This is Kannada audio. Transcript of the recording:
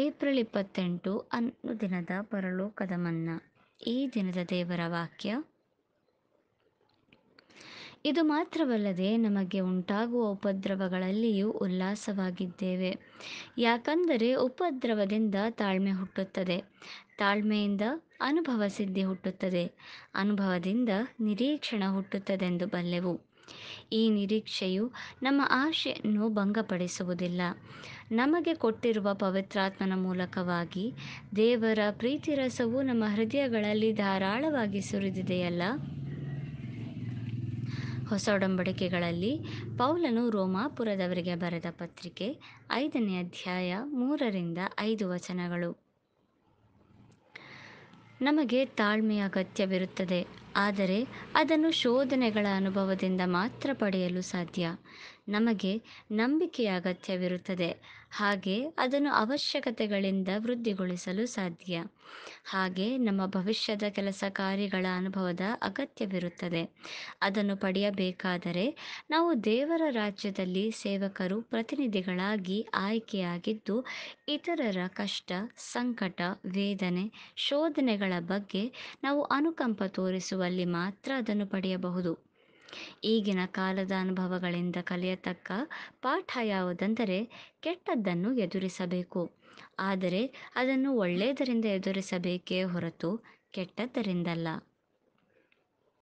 ಏಪ್ರಿಲ್ ಇಪ್ಪತ್ತೆಂಟು ದಿನದ ಪರಲೋಕದ ಮನ್ನ ಈ ದಿನದ ದೇವರ ವಾಕ್ಯ ಇದು ಮಾತ್ರವಲ್ಲದೆ ನಮಗೆ ಉಂಟಾಗುವ ಉಪದ್ರವಗಳಲ್ಲಿಯೂ ಉಲ್ಲಾಸವಾಗಿದ್ದೇವೆ ಯಾಕಂದರೆ ಉಪದ್ರವದಿಂದ ತಾಳ್ಮೆ ಹುಟ್ಟುತ್ತದೆ ತಾಳ್ಮೆಯಿಂದ ಅನುಭವ ಸಿದ್ಧಿ ಹುಟ್ಟುತ್ತದೆ ಅನುಭವದಿಂದ ನಿರೀಕ್ಷಣ ಹುಟ್ಟುತ್ತದೆಂದು ಬಲ್ಲೆವು ಈ ನಿರೀಕ್ಷೆಯು ನಮ್ಮ ಆಶೆಯನ್ನು ಭಂಗಪಡಿಸುವುದಿಲ್ಲ ನಮಗೆ ಕೊಟ್ಟಿರುವ ಪವಿತ್ರಾತ್ಮನ ಮೂಲಕವಾಗಿ ದೇವರ ಪ್ರೀತಿ ರಸವು ನಮ್ಮ ಹೃದಯಗಳಲ್ಲಿ ಧಾರಾಳವಾಗಿ ಸುರಿದಿದೆಯಲ್ಲ ಹೊಸ ಒಡಂಬಡಿಕೆಗಳಲ್ಲಿ ಪೌಲನು ರೋಮಾಪುರದವರಿಗೆ ಬರೆದ ಪತ್ರಿಕೆ ಐದನೇ ಅಧ್ಯಾಯ ಮೂರರಿಂದ ಐದು ವಚನಗಳು ನಮಗೆ ತಾಳ್ಮೆಯ ಅಗತ್ಯವಿರುತ್ತದೆ ಆದರೆ ಅದನ್ನು ಶೋಧನೆಗಳ ಅನುಭವದಿಂದ ಮಾತ್ರ ಪಡೆಯಲು ಸಾಧ್ಯ ನಮಗೆ ನಂಬಿಕೆಯ ಅಗತ್ಯವಿರುತ್ತದೆ ಹಾಗೆ ಅದನ್ನು ಅವಶ್ಯಕತೆಗಳಿಂದ ವೃದ್ಧಿಗೊಳಿಸಲು ಸಾಧ್ಯ ಹಾಗೆ ನಮ್ಮ ಭವಿಷ್ಯದ ಕೆಲಸ ಕಾರ್ಯಗಳ ಅನುಭವದ ಅಗತ್ಯವಿರುತ್ತದೆ ಅದನ್ನು ಪಡೆಯಬೇಕಾದರೆ ನಾವು ದೇವರ ರಾಜ್ಯದಲ್ಲಿ ಸೇವಕರು ಪ್ರತಿನಿಧಿಗಳಾಗಿ ಆಯ್ಕೆಯಾಗಿದ್ದು ಇತರರ ಕಷ್ಟ ಸಂಕಟ ವೇದನೆ ಶೋಧನೆಗಳ ಬಗ್ಗೆ ನಾವು ಅನುಕಂಪ ತೋರಿಸುವ ಮಾಡುವಲ್ಲಿ ಮಾತ್ರ ಅದನ್ನು ಪಡೆಯಬಹುದು ಈಗಿನ ಕಾಲದ ಅನುಭವಗಳಿಂದ ಕಲಿಯತಕ್ಕ ಪಾಠ ಯಾವುದೆಂದರೆ ಕೆಟ್ಟದ್ದನ್ನು ಎದುರಿಸಬೇಕು ಆದರೆ ಅದನ್ನು ಒಳ್ಳೆಯದರಿಂದ ಎದುರಿಸಬೇಕೇ ಹೊರತು ಕೆಟ್ಟದ್ದರಿಂದಲ್ಲ